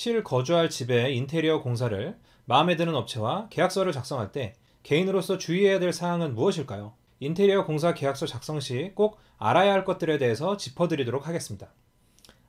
실 거주할 집의 인테리어 공사를 마음에 드는 업체와 계약서를 작성할 때 개인으로서 주의해야 될 사항은 무엇일까요? 인테리어 공사 계약서 작성 시 꼭 알아야 할 것들에 대해서 짚어드리도록 하겠습니다.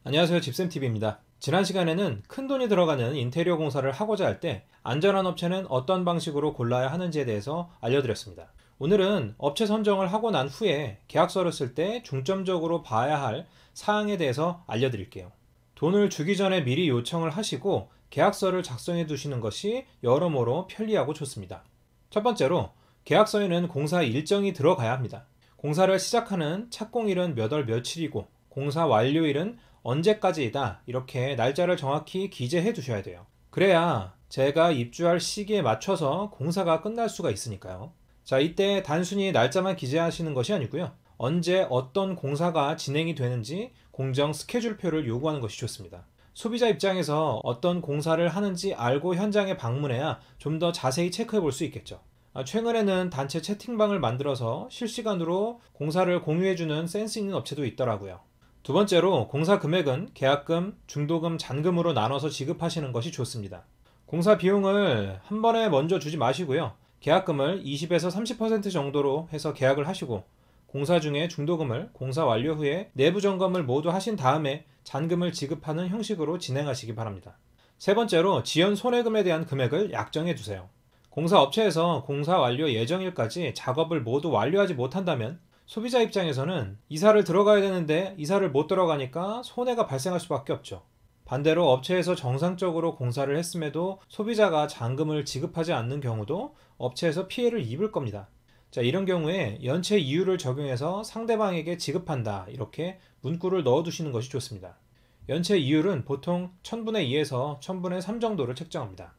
안녕하세요. 집쌤TV입니다. 지난 시간에는 큰 돈이 들어가는 인테리어 공사를 하고자 할 때 안전한 업체는 어떤 방식으로 골라야 하는지에 대해서 알려드렸습니다. 오늘은 업체 선정을 하고 난 후에 계약서를 쓸 때 중점적으로 봐야 할 사항에 대해서 알려드릴게요. 돈을 주기 전에 미리 요청을 하시고 계약서를 작성해 두시는 것이 여러모로 편리하고 좋습니다. 첫 번째로 계약서에는 공사 일정이 들어가야 합니다. 공사를 시작하는 착공일은 몇월 며칠이고 공사 완료일은 언제까지이다 이렇게 날짜를 정확히 기재해 두셔야 돼요. 그래야 제가 입주할 시기에 맞춰서 공사가 끝날 수가 있으니까요. 자, 이때 단순히 날짜만 기재하시는 것이 아니고요. 언제 어떤 공사가 진행이 되는지 공정 스케줄표를 요구하는 것이 좋습니다. 소비자 입장에서 어떤 공사를 하는지 알고 현장에 방문해야 좀 더 자세히 체크해 볼 수 있겠죠. 아, 최근에는 단체 채팅방을 만들어서 실시간으로 공사를 공유해주는 센스 있는 업체도 있더라고요. 두 번째로 공사 금액은 계약금, 중도금, 잔금으로 나눠서 지급하시는 것이 좋습니다. 공사 비용을 한 번에 먼저 주지 마시고요. 계약금을 20에서 30% 정도로 해서 계약을 하시고 공사 중에 중도금을 공사 완료 후에 내부 점검을 모두 하신 다음에 잔금을 지급하는 형식으로 진행하시기 바랍니다. 세 번째로 지연 손해금에 대한 금액을 약정해 주세요. 공사 업체에서 공사 완료 예정일까지 작업을 모두 완료하지 못한다면 소비자 입장에서는 이사를 들어가야 되는데 이사를 못 들어가니까 손해가 발생할 수밖에 없죠. 반대로 업체에서 정상적으로 공사를 했음에도 소비자가 잔금을 지급하지 않는 경우도 업체에서 피해를 입을 겁니다. 자, 이런 경우에 연체 이유를 적용해서 상대방에게 지급한다. 이렇게 문구를 넣어 두시는 것이 좋습니다. 연체 이율은 보통 1000분의 2에서 1000분의 3 정도를 책정합니다.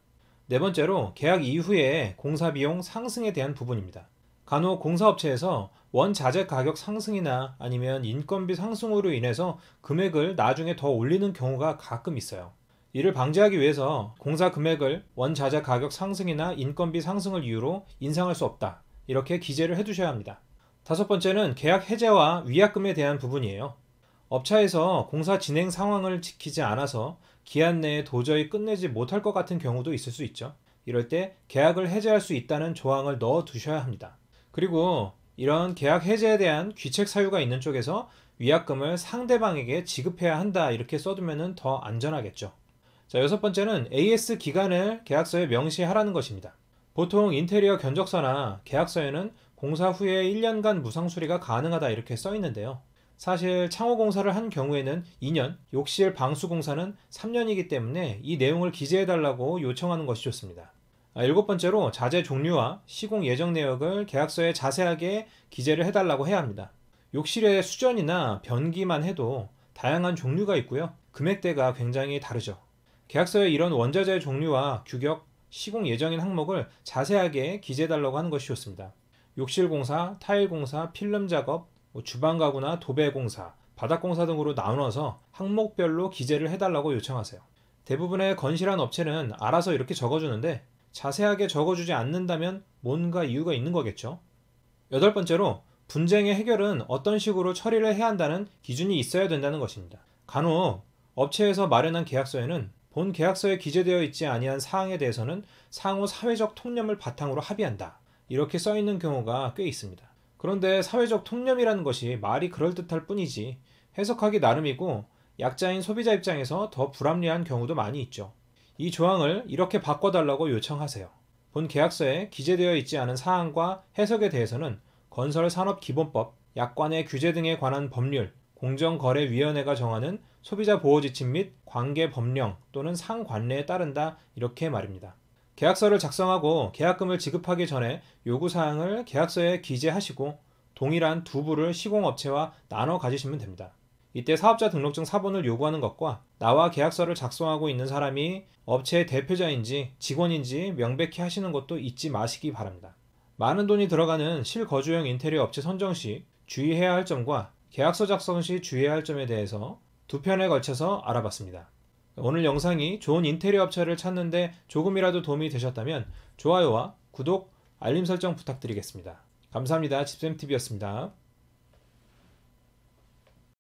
네 번째로 계약 이후에 공사비용 상승에 대한 부분입니다. 간혹 공사업체에서 원자재 가격 상승이나 아니면 인건비 상승으로 인해서 금액을 나중에 더 올리는 경우가 가끔 있어요. 이를 방지하기 위해서 공사 금액을 원자재 가격 상승이나 인건비 상승을 이유로 인상할 수 없다. 이렇게 기재를 해두셔야 합니다. 다섯 번째는 계약 해제와 위약금에 대한 부분이에요. 업차에서 공사 진행 상황을 지키지 않아서 기한 내에 도저히 끝내지 못할 것 같은 경우도 있을 수 있죠. 이럴 때 계약을 해제할 수 있다는 조항을 넣어 두셔야 합니다. 그리고 이런 계약 해제에 대한 귀책 사유가 있는 쪽에서 위약금을 상대방에게 지급해야 한다 이렇게 써두면 더 안전하겠죠. 자, 여섯 번째는 AS 기간을 계약서에 명시하라는 것입니다. 보통 인테리어 견적서나 계약서에는 공사 후에 1년간 무상 수리가 가능하다 이렇게 써 있는데요. 사실 창호 공사를 한 경우에는 2년, 욕실 방수 공사는 3년이기 때문에 이 내용을 기재해 달라고 요청하는 것이 좋습니다. 아, 일곱 번째로 자재 종류와 시공 예정 내역을 계약서에 자세하게 기재를 해 달라고 해야 합니다. 욕실의 수전이나 변기만 해도 다양한 종류가 있고요. 금액대가 굉장히 다르죠. 계약서에 이런 원자재 종류와 규격, 시공 예정인 항목을 자세하게 기재해달라고 하는 것이 좋습니다. 욕실 공사, 타일 공사, 필름 작업, 뭐 주방 가구나 도배 공사, 바닥 공사 등으로 나눠서 항목별로 기재를 해달라고 요청하세요. 대부분의 건실한 업체는 알아서 이렇게 적어주는데 자세하게 적어주지 않는다면 뭔가 이유가 있는 거겠죠. 여덟 번째로 분쟁의 해결은 어떤 식으로 처리를 해야 한다는 기준이 있어야 된다는 것입니다. 간혹 업체에서 마련한 계약서에는 본 계약서에 기재되어 있지 아니한 사항에 대해서는 상호 사회적 통념을 바탕으로 합의한다. 이렇게 써 있는 경우가 꽤 있습니다. 그런데 사회적 통념이라는 것이 말이 그럴듯할 뿐이지 해석하기 나름이고 약자인 소비자 입장에서 더 불합리한 경우도 많이 있죠. 이 조항을 이렇게 바꿔달라고 요청하세요. 본 계약서에 기재되어 있지 않은 사항과 해석에 대해서는 건설산업기본법, 약관의 규제 등에 관한 법률, 공정거래위원회가 정하는 소비자 보호 지침 및 관계 법령 또는 상관례에 따른다 이렇게 말입니다. 계약서를 작성하고 계약금을 지급하기 전에 요구 사항을 계약서에 기재하시고 동일한 두 부를 시공업체와 나눠 가지시면 됩니다. 이때 사업자 등록증 사본을 요구하는 것과 나와 계약서를 작성하고 있는 사람이 업체의 대표자인지 직원인지 명백히 하시는 것도 잊지 마시기 바랍니다. 많은 돈이 들어가는 실거주형 인테리어 업체 선정 시 주의해야 할 점과 계약서 작성 시 주의해야 할 점에 대해서 두 편에 걸쳐서 알아봤습니다. 오늘 영상이 좋은 인테리어 업체를 찾는데 조금이라도 도움이 되셨다면 좋아요와 구독, 알림 설정 부탁드리겠습니다. 감사합니다. 집쌤TV였습니다.